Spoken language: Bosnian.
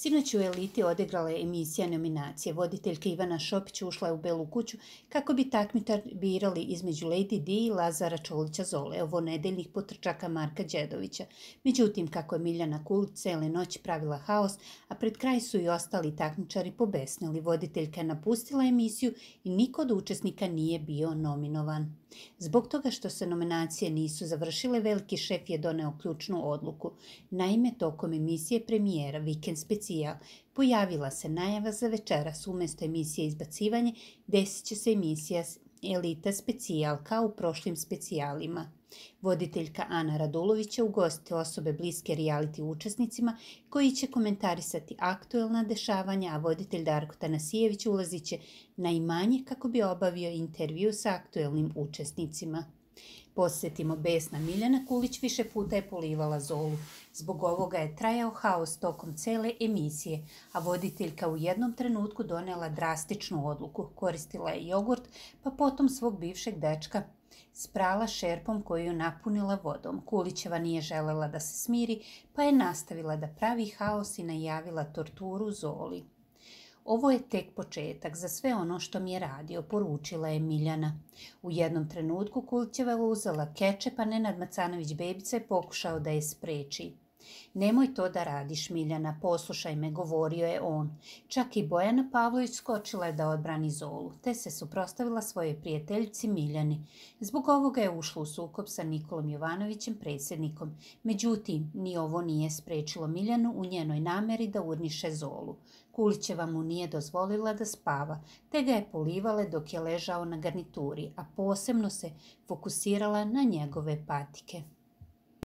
Sinoć u eliti odegrala je emisija nominacije. Voditeljka Ivana Šopić ušla je u Belu kuću kako bi takmitar birali između Lady Di i Lazara Čolića Zole ovo nedeljnih potrčaka Marka Đedovića. Međutim, kako je Miljana Kul cele noć pravila haos, a pred kraj su i ostali takmičari pobesnili. Voditeljka je napustila emisiju i niko od učesnika nije bio nominovan. Zbog toga što se nominacije nisu završile, veliki šef je doneo ključnu odluku. Naime, tokom emisije premijera Weekend Specialist televizija pojavila se najava za večeras umjesto emisije izbacivanje, desit će se emisija Elita specijal kao u prošlim specijalima. Voditeljka Ana Radulović je ugostila osobe bliske reality učesnicima koji će komentarisati aktuelna dešavanja, a voditelj Darko Tanasijević ulazit će na imanje kako bi obavio intervju sa aktuelnim učesnicima. Posjetimo besna Miljana Kulić više puta je polivala Zolu. Zbog ovoga je trajao haos tokom cele emisije, a voditeljka u jednom trenutku donela drastičnu odluku. Koristila je jogurt, pa potom svog bivšeg dečka sprala šerpom koju je napunila vodom. Kulićeva nije želela da se smiri, pa je nastavila da pravi haos i najavila torturu Zoli. Ovo je tek početak za sve ono što mi je radio, poručila je Miljana. U jednom trenutku Kulćeva uzela kečepa, Nenad Macanović bebica je pokušao da je spreči. Nemoj to da radiš, Miljana, poslušaj me, govorio je on. Čak i Bojana Pavlović skočila je da odbrani Zolu, te se suprostavila svoje prijateljici Miljani. Zbog ovoga je ušla u sukob sa Nikolom Jovanovićem, predsjednikom. Međutim, ni ovo nije sprečilo Miljanu u njenoj nameri da urniše Zolu. Kulićeva mu nije dozvolila da spava, te ga je polivala dok je ležao na garnituri, a posebno se fokusirala na njegove patike.